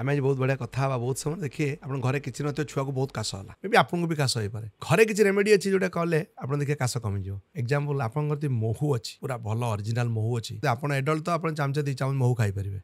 ଆମେ ଆଜି ବହୁତ ବଢ଼ିଆ କଥା ହେବା ବହୁତ ସମୟ ଦେଖିବେ ଆପଣ ଘରେ କିଛି ନଥିବ ଛୁଆକୁ ବହୁତ କାଶ ହେଲା ମେବି ଆପଣଙ୍କୁ ବି କାଶ ହେଇପାରେ ଘରେ କିଛି ରେମେଡି ଅଛି ଯେଉଁଟା କଲେ ଆପଣ ଦେଖିବେ କାଶ କମିଯିବ ଏକ୍ଜାମ୍ପଲ୍ ଆପଣଙ୍କର ଯଦି ମହୁ ଅଛି ପୁରା ଭଲ ଅରିଜିନାଲ ମହୁ ଅଛି ଆପଣ ଏଡଲ୍ଟ ତ ଆପଣ ଚାମଚ ଦୁଇ ଚାମଚ ମହୁ ଖାଇପାରିବେ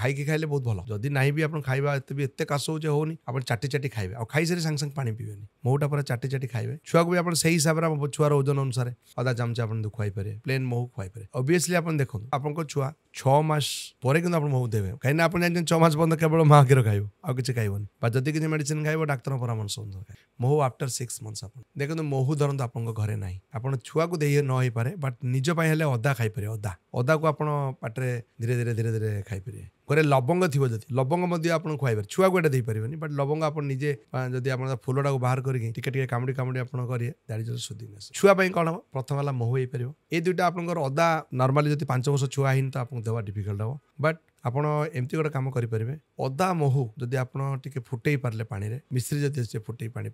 ଖାଇକି ଖାଇଲେ ବହୁତ ଭଲ ଯଦି ନାହିଁ ବି ଆପଣ ଖାଇବା ଏତେ ବି ଏତେ କାଶ ହେଉଛି ହେଉନି ଆପଣ ଚାଟି ଚାଟି ଖାଇବେ ଆଉ ଖାଇସାରି ସାଙ୍ଗେ ସାଙ୍ଗେ ପାଣି ପିଇବେନି ମହୁଟା ପୁରା ଚାଟି ଚାଟି ଖାଇବେ ଛୁଆକୁ ବି ଆପଣ ସେଇ ହିସାବରେ ଆମ ଛୁଆର ଓଜନ ଅନୁସାରେ ଅଧା ଚାମଚ ଆପଣ ଖୁଆଇପାରିବେ ପ୍ଲେନ୍ ମହୁ ଖୁଆଇପାରିବେ ଅବଭିୟସଲି ଆପଣ ଦେଖନ୍ତୁ ଆପଣଙ୍କ ଛୁଆ ଛଅ ମାସ ପରେ କିନ୍ତୁ ଆପଣ ମହୁ ଦେବେ କାହିଁକିନା ଆପଣ ଜାଣିଛନ୍ତି ଛଅ ମାସ ପର୍ଯ୍ୟନ୍ତ କେବଳ কেবল মা ক্ষীর খাইব ଆଉ କିଛି ଖାଇବନି ବା ଯଦି କିଛି ମେଡ଼ିସିନ ଖାଇବ ଡାକ୍ତରଙ୍କ ପରାମର୍ଶ ଅନୁସାରେ ମହୁ ଆଫ୍ଟର ସିକ୍ସ ମନ୍ଥସ୍ ଆପଣ ଦେଖନ୍ତୁ ମହୁ ଧରନ୍ତୁ ଆପଣଙ୍କ ଘରେ ନାହିଁ ଆପଣ ଛୁଆକୁ ଦେଇ ନ ହେଇପାରେ ବଟ୍ ନିଜ ପାଇଁ ହେଲେ ଅଦା ଖାଇପାରିବେ ଅଦା ଅଦାକୁ ଆପଣ ପାଟିରେ ଧୀରେ ଧୀରେ ଧୀରେ ଧୀରେ ଖାଇପାରିବେ ঘরে লবঙ্গ থিব যদি লবঙ্গ মধ্যে আপনার খুয়াইবার ছুয়াকু এটা দিয়ে বাট লবঙ্গ আপনার নিজে যদি আপনার ফুলটা বাহার করি টিকে টিকে কামুড়ি কামুড়ি আপনার করিয়ে দ্যাট ইজ সুদিনেস ছুয়া পাই কোণ হব প্রথম হল মহু হয়ে পারিব এই দুইটা আপনার অদা নর্মালি যদি পাঁচ বর্ষ ছুয়া হইনি তো আপনার দেওয়া ডিফিকল্ট হব বাট ଆପଣ ଏମିତି ଗୋଟେ କାମ କରିପାରିବେ ଅଦା ମହୁ ଯଦି ଆପଣ ଟିକେ ଫୁଟେଇ ପାରିଲେ ପାଣିରେ ମିଶ୍ରି ଯଦି ଫୁଟେଇ ପାଣି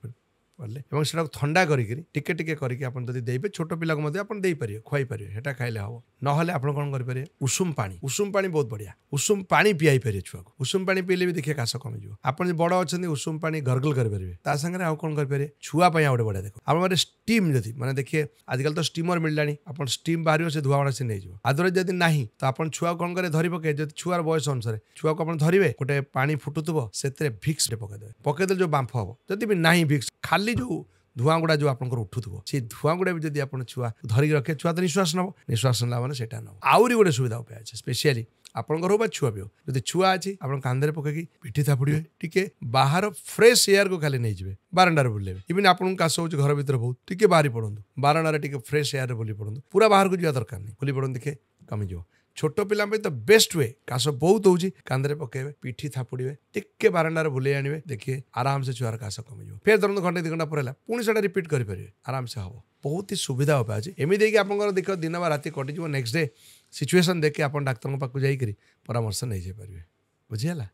বললে এবং ছড়ক ঠান্ডা করি কি টিকিট কি করি কি अपन যদি দেইবে ছোট পিলাক মধ্যে अपन দেই পারি খয়াই পারি এটা খাইলে হব না হলে আপন কোন করি পারে উসুম পানি উসুম পানি বহুত बढ़िया উসুম পানি পই আই পারে চুয়া উসুম পানি পইলে দেখে কাশি কমে যো আপন বড় আছেন উসুম পানি গারগল করি পারে তা সঙ্গে আর কোন করি পারে ছুয়া পায় আড় বড় দেখ আপন স্টিম যদি মানে দেখে আজকাল তো স্টিমার মিলানি আপন স্টিম বাইরে সে ধোয়া না সিনেই যো আদার যদি নাই তো আপন ছুয়া কোন করে ধরিবকে যদি ছুয়ার বয়েস অনুসারে ছুয়া কো আপন ধরিবে কোটে পানি ফুটুতব সেত্রে ফিক্স পকে দে পকেতে যে বাফ হবে যদি নাহি ফিক্স খালি ଖାଲି ଯେଉଁ ଧୂଆଁ ଗୁଡ଼ା ଯେଉଁ ଆପଣଙ୍କର ଉଠୁଥିବ ସେ ଧୂଆଁ ଗୁଡ଼ା ବି ଯଦି ଆପଣ ଛୁଆ ଧରିକି ରଖେ ଛୁଆ ତ ନିଶ୍ୱାସ ନେବ ନିଶ୍ୱାସ ନେଲା ମାନେ ସେଇଟା ନେବ ଆହୁରି ଗୋଟେ ସୁବିଧା ଉପାୟ ଅଛି ସ୍ପେଶିଆଲି ଆପଣଙ୍କର ହଉ ବା ଛୁଆ ବି ହଉ ଯଦି ଛୁଆ ଅଛି ଆପଣ କାନ୍ଧରେ ପକେଇକି ପିଠି ଥାପୁଡ଼ିବେ ଟିକେ ବାହାର ଫ୍ରେଶ୍ ଏୟାରକୁ ଖାଲି ନେଇଯିବେ ବାରଣ୍ଡାରେ ବୁଲେଇବେ ଇଭିନ୍ ଆପଣଙ୍କୁ କାଶ ହେଉଛି ଘର ଭିତରେ ବହୁତ ଟିକେ ବାହାରି ପଡ଼ନ୍ତୁ ବାରଣ୍ଡାରେ ଟିକେ ଫ୍ରେଶ୍ ଏୟାରରେ ବୁଲି ପଡ଼ନ୍ତୁ ପୁରା ବାହାରକୁ ଯିବା ଦରକାର ନାହିଁ ବୁଲି ପଡ଼ନ୍ତୁ ଟିକେ କମିଯିବ ଛୋଟ ପିଲାଙ୍କ ପାଇଁ ତ ବେଷ୍ଟ ୱେ କାଶ ବହୁତ ହେଉଛି କାନ୍ଧରେ ପକେଇବେ ପିଠି ଥାପୁଡ଼ିବେ ଟିକେ ବାରଣ୍ଡାରେ ବୁଲେଇ ଆଣିବେ ଦେଖିବେ ଆରାମସେ ଛୁଆର କାଶ କମିଯିବ ଫେର୍ ଧରନ୍ତୁ ଘଣ୍ଟେ ଦୁଇ ଘଣ୍ଟା ପରେ ହେଲା ପୁଣି ସେଇଟା ରିପିଟ୍ କରିପାରିବେ ଆରାମସେ ହେବ ବହୁତ ହି ସୁବିଧା ଉପାୟ ଅଛି ଏମିତି ହେଇକି ଆପଣଙ୍କର ଦେଖ ଦିନ ବା ରାତି କଟିଯିବ ନେକ୍ସଟ ଡେ ସିଚୁଏସନ୍ ଦେଖି ଆପଣ ଡାକ୍ତରଙ୍କ ପାଖକୁ ଯାଇକରି ପରାମର୍ଶ ନେଇଯାଇପାରିବେ ବୁଝିହେଲା